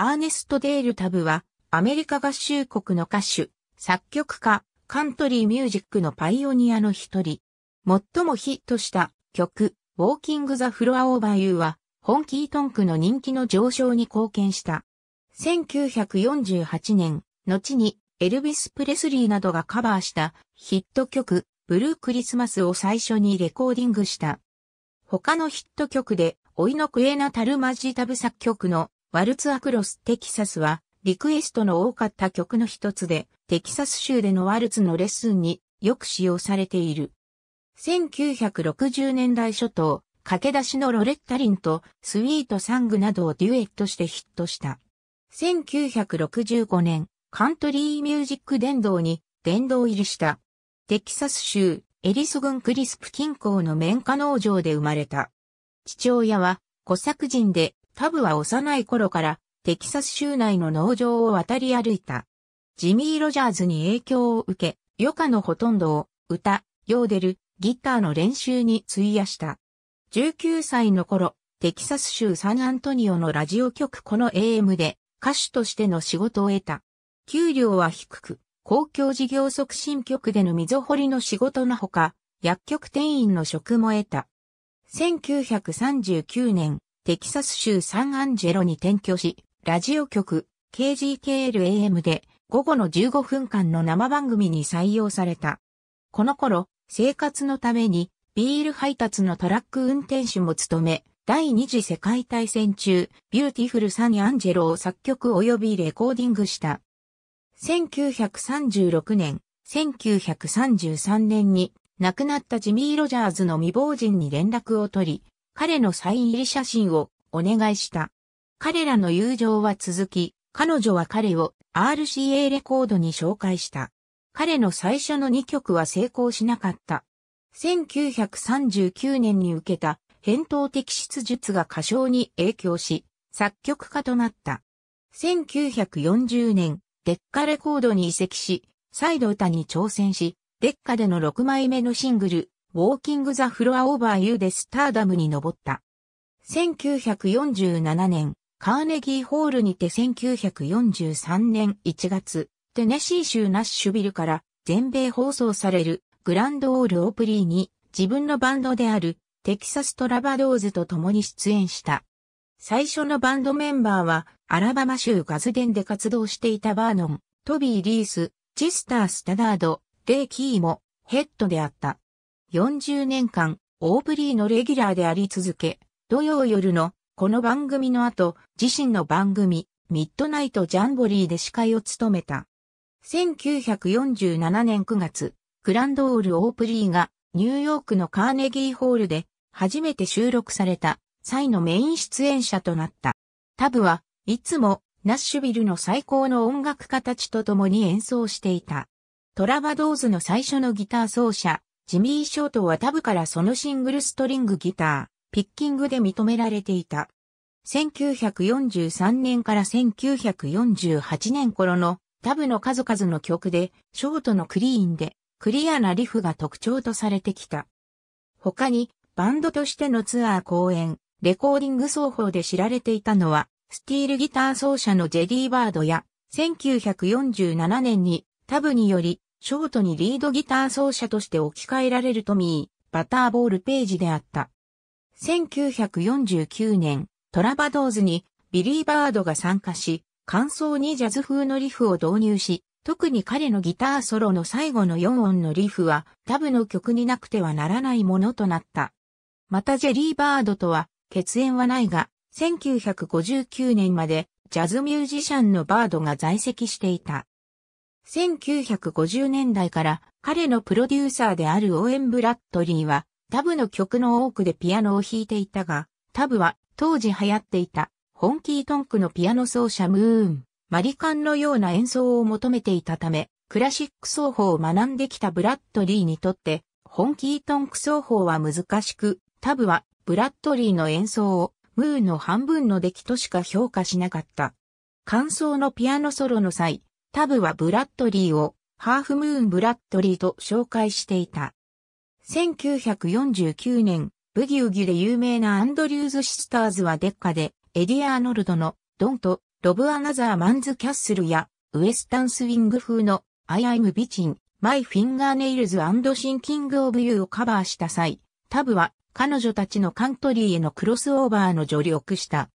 アーネスト・デール・タブは、アメリカ合衆国の歌手、作曲家、カントリーミュージックのパイオニアの一人。最もヒットした曲、ウォーキング・ザ・フロア・オーバー・ユーは、ホンキートンクの人気の上昇に貢献した。1948年、後に、エルビス・プレスリーなどがカバーしたヒット曲、ブルークリスマスを最初にレコーディングした。他のヒット曲で、老いのクエナ・タルマジタブ作曲のワルツ・アクロス・テキサスは、リクエストの多かった曲の一つで、テキサス州でのワルツのレッスンによく使用されている。1960年代初頭、駆け出しのロレッタリンとスウィートサングなどをデュエットしてヒットした。1965年、カントリーミュージック伝道に伝道入りした。テキサス州エリス郡クリスプ近郊の綿花農場で生まれた。父親は古作人でタブは幼い頃からテキサス州内の農場を渡り歩いた。ジミー・ロジャーズに影響を受け、余暇のほとんどを歌、ヨーデル、ギターの練習に費やした。19歳の頃、テキサス州サンアントニオのラジオ局この AM で歌手としての仕事を得た。給料は低く、公共事業促進局での溝掘りの仕事のほか、薬局店員の職も得た。1939年、テキサス州サンアンジェロに転居し、ラジオ局 KGKLAM で午後の15分間の生番組に採用された。この頃、生活のためにビール配達のトラック運転手も務め、第二次世界大戦中、ビューティフルサンアンジェロを作曲及びレコーディングした。1936年、1933年に亡くなったジミー・ロジャーズの未亡人に連絡を取り、彼のサイン入り写真をお願いした。彼らの友情は続き、彼女は彼を RCA レコードに紹介した。彼の最初の2曲は成功しなかった。1939年に受けた返答的質術が歌唱に影響し、作曲家となった。1940年、デッカレコードに移籍し、再度歌に挑戦し、デッカでの6枚目のシングル、ウォーキングザフロアオーバーユーでスターダムに登った。1947年、カーネギーホールにて1943年1月、テネシー州ナッシュビルから全米放送されるグランドオールオープリーに自分のバンドであるテキサストラバドーズと共に出演した。最初のバンドメンバーはアラバマ州ガズデンで活動していたバーノン、トビー・リース、チスター・スタダード、レイ・キーもヘッドであった。40年間、オープリーのレギュラーであり続け、土曜夜のこの番組の後、自身の番組、ミッドナイトジャンボリーで司会を務めた。1947年9月、グランドオール・オープリーがニューヨークのカーネギーホールで初めて収録された際のメイン出演者となった。タブはいつもナッシュビルの最高の音楽家たちと共に演奏していた。トラバドーズの最初のギター奏者、ジミー・ショートはタブからそのシングルストリングギター、ピッキングで認められていた。1943年から1948年頃のタブの数々の曲で、ショートのクリーンで、クリアなリフが特徴とされてきた。他に、バンドとしてのツアー公演、レコーディング奏法で知られていたのは、スティールギター奏者のジェディ・バードや、1947年にタブによりショートにリードギター奏者として置き換えられるトミー、バターボールページであった。1949年、トラバドーズにビリー・バードが参加し、感想にジャズ風のリフを導入し、特に彼のギターソロの最後の4音のリフはタブの曲になくてはならないものとなった。またジェリー・バードとは血縁はないが、1959年までジャズミュージシャンのバードが在籍していた。1950年代から彼のプロデューサーであるオーエン・ブラッドリーはタブの曲の多くでピアノを弾いていたが、タブは当時流行っていたホンキートンクのピアノ奏者ムーン、マリカンのような演奏を求めていたため、クラシック奏法を学んできたブラッドリーにとって、ホンキートンク奏法は難しく、タブはブラッドリーの演奏をムーンの半分の出来としか評価しなかった。感想のピアノソロの際、タブはブラッドリーをハーフムーン・ブラッドリーと紹介していた。1949年、ブギウギで有名なアンドリューズ・シスターズはデッカで、エディ・アーノルドのドンとロブ・アナザー・マンズ・キャッスルや、ウエスタン・スウィング風のアイ・アイム・ビチン、マイ・フィンガー・ネイルズ・アンド・シンキング・オブ・ユーをカバーした際、タブは彼女たちのカントリーへのクロスオーバーの助力した。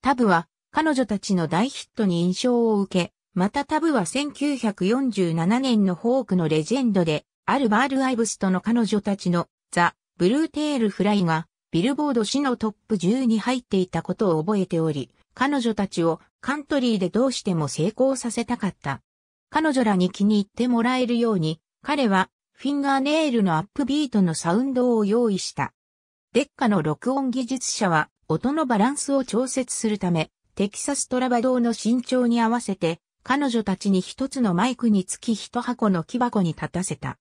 タブは彼女たちの大ヒットに印象を受け、またタブは1947年のフォークのレジェンドで、アルバール・アイブスとの彼女たちのザ・ブルーテール・フライがビルボード誌のトップ10に入っていたことを覚えており、彼女たちをカントリーでどうしても成功させたかった。彼女らに気に入ってもらえるように、彼はフィンガーネイルのアップビートのサウンドを用意した。デッカの録音技術者は音のバランスを調節するため、テキサストラバドーの身長に合わせて彼女たちに一つのマイクにつき一箱の木箱に立たせた。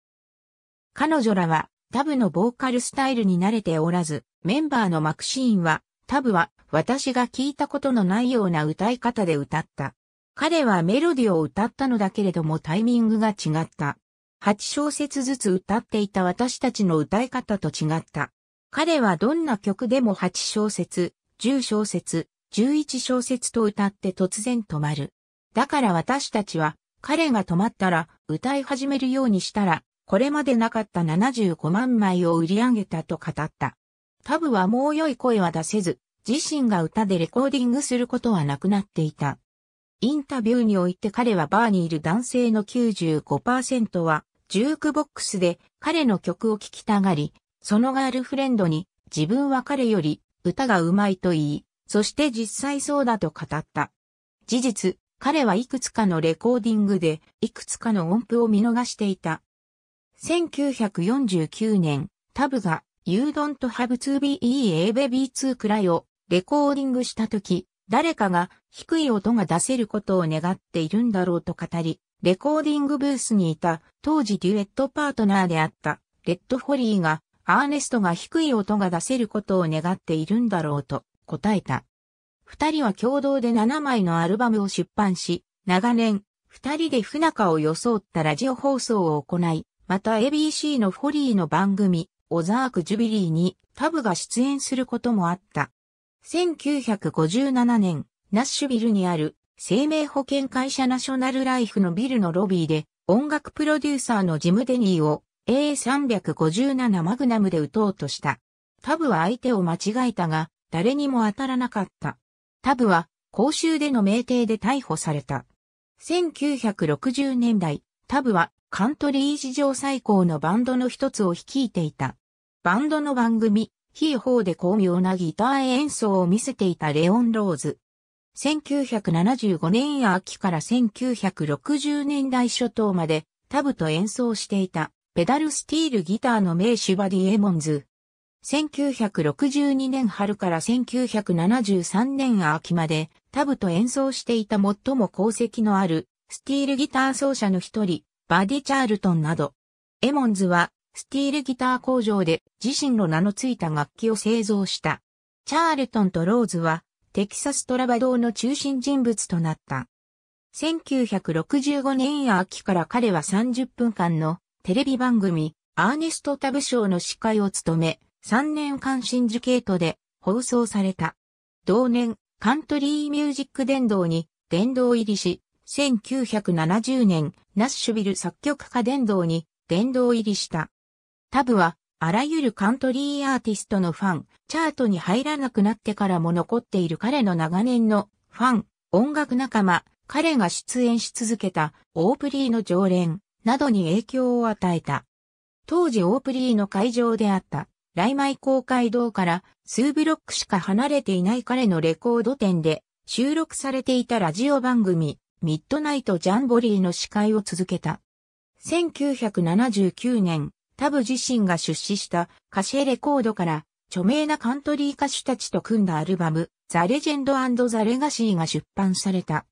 彼女らはタブのボーカルスタイルに慣れておらず、メンバーのマクシーンは、タブは私が聞いたことのないような歌い方で歌った。彼はメロディを歌ったのだけれどもタイミングが違った。8小節ずつ歌っていた私たちの歌い方と違った。彼はどんな曲でも8小節、10小節、11小節と歌って突然止まる。だから私たちは、彼が止まったら、歌い始めるようにしたら、これまでなかった75万枚を売り上げたと語った。タブはもう良い声は出せず、自身が歌でレコーディングすることはなくなっていた。インタビューにおいて彼はバーにいる男性の95%は、ジュークボックスで彼の曲を聴きたがり、そのガールフレンドに自分は彼より歌が上手いと言い、そして実際そうだと語った。事実、彼はいくつかのレコーディングで、いくつかの音符を見逃していた。1949年、タブが、You don't have to be a baby 2くらいをレコーディングしたとき、誰かが低い音が出せることを願っているんだろうと語り、レコーディングブースにいた当時デュエットパートナーであったレッドホリーがアーネストが低い音が出せることを願っているんだろうと答えた。二人は共同で7枚のアルバムを出版し、長年、二人で不仲を装ったラジオ放送を行い、また ABC のフォリーの番組、オザーク・ジュビリーにタブが出演することもあった。1957年、ナッシュビルにある生命保険会社ナショナルライフのビルのロビーで音楽プロデューサーのジム・デニーを A357 マグナムで撃とうとした。タブは相手を間違えたが誰にも当たらなかった。タブは公衆での命廷で逮捕された。1960年代、タブはカントリー史上最高のバンドの一つを率いていた。バンドの番組、ヒーホーで巧妙なギター演奏を見せていたレオン・ローズ。1975年秋から1960年代初頭までタブと演奏していたペダルスティールギターの名手バディ・エモンズ。1962年春から1973年秋までタブと演奏していた最も功績のあるスティールギター奏者の一人、バディ・チャールトンなど。エモンズはスティールギター工場で自身の名の付いた楽器を製造した。チャールトンとローズはテキサストラバドーの中心人物となった。1965年秋から彼は30分間のテレビ番組アーネスト・タブ賞の司会を務め、3年間シンジケートで放送された。同年、カントリーミュージック殿堂に殿堂入りし、1970年、ナッシュビル作曲家殿堂に殿堂入りした。タブは、あらゆるカントリーアーティストのファン、チャートに入らなくなってからも残っている彼の長年のファン、音楽仲間、彼が出演し続けたオープリーの常連などに影響を与えた。当時オープリーの会場であった来米公会堂から数ブロックしか離れていない彼のレコード店で収録されていたラジオ番組ミッドナイトジャンボリーの司会を続けた。1979年、タブ自身が出資したカシレコードから著名なカントリー歌手たちと組んだアルバムザ・レジェンドザ・レガシーが出版された。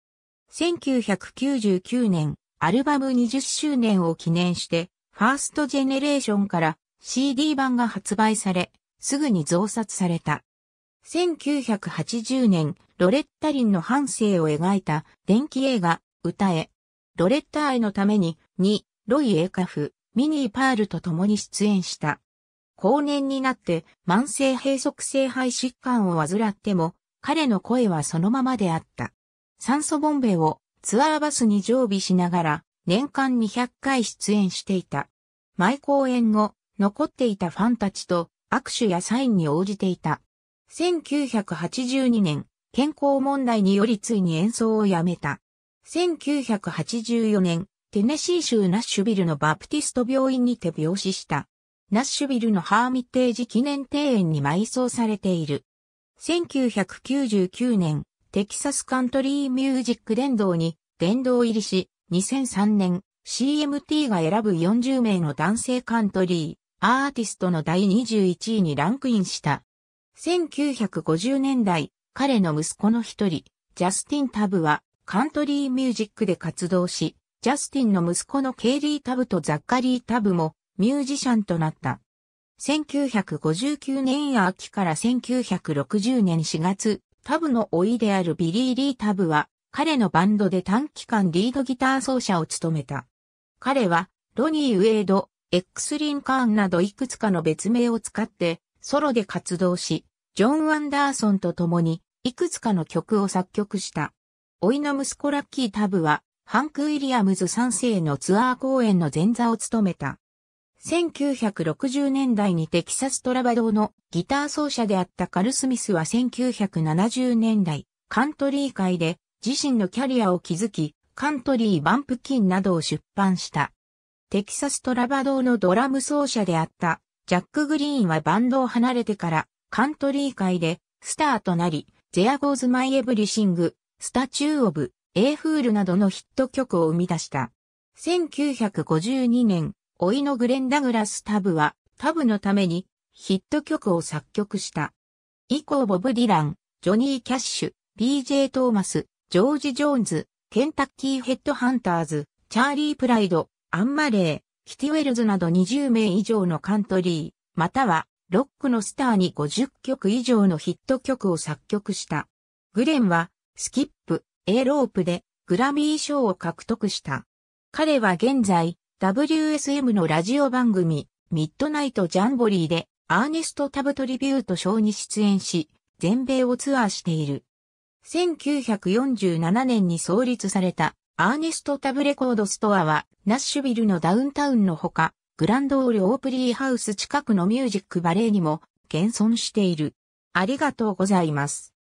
1999年、アルバム20周年を記念して、ファーストジェネレーションから CD 版が発売され、すぐに増刷された。1980年、ロレッタリンの半生を描いた電気映画、歌え。ロレッタ愛のために、に、ロイ・エーカフ、ミニー・パールと共に出演した。後年になって慢性閉塞性肺疾患を患っても、彼の声はそのままであった。酸素ボンベをツアーバスに常備しながら、年間200回出演していた。毎公演後、残っていたファンたちと握手やサインに応じていた。1982年、健康問題によりついに演奏をやめた。1984年、テネシー州ナッシュビルのバプティスト病院にて病死した。ナッシュビルのハーミッテージ記念庭園に埋葬されている。1999年、テキサスカントリーミュージック殿堂に殿堂入りし、2003年、CMT が選ぶ40名の男性カントリー。アーティストの第21位にランクインした。1950年代、彼の息子の一人、ジャスティン・タブは、カントリーミュージックで活動し、ジャスティンの息子のケイリー・タブとザッカリー・タブも、ミュージシャンとなった。1959年秋から1960年4月、タブのいであるビリー・リー・タブは、彼のバンドで短期間リードギター奏者を務めた。彼は、ロニー・ウェイド、X リンカーンなどいくつかの別名を使ってソロで活動し、ジョン・アンダーソンと共にいくつかの曲を作曲した。老いの息子ラッキー・タブは、ハンク・ウィリアムズ3世のツアー公演の前座を務めた。1960年代にテキサストラバドーのギター奏者であったカル・スミスは1970年代、カントリー界で自身のキャリアを築き、カントリー・バンプキンなどを出版した。テキサストラバドーのドラム奏者であったジャック・グリーンはバンドを離れてからカントリー界でスターとなり、ゼアゴーズ・マイ・エブリシング、スタチュー・オブ、エーフールなどのヒット曲を生み出した。1952年、老いのグレン・ダグラス・タブはタブのためにヒット曲を作曲した。以降ボブ・ディラン、ジョニー・キャッシュ、BJ・ トーマス、ジョージ・ジョーンズ、ケンタッキー・ヘッドハンターズ、チャーリー・プライド、アンマレー、キティウェルズなど20名以上のカントリー、またはロックのスターに50曲以上のヒット曲を作曲した。グレンはスキップ、エーロープでグラミー賞を獲得した。彼は現在 WSM のラジオ番組ミッドナイトジャンボリーでアーネスト・タブトリビュート賞に出演し、全米をツアーしている。1947年に創立されたアーネスト・タブレコードストアは、ナッシュビルのダウンタウンのほか、グランドオール・オープリーハウス近くのミュージックバレーにも、現存している。ありがとうございます。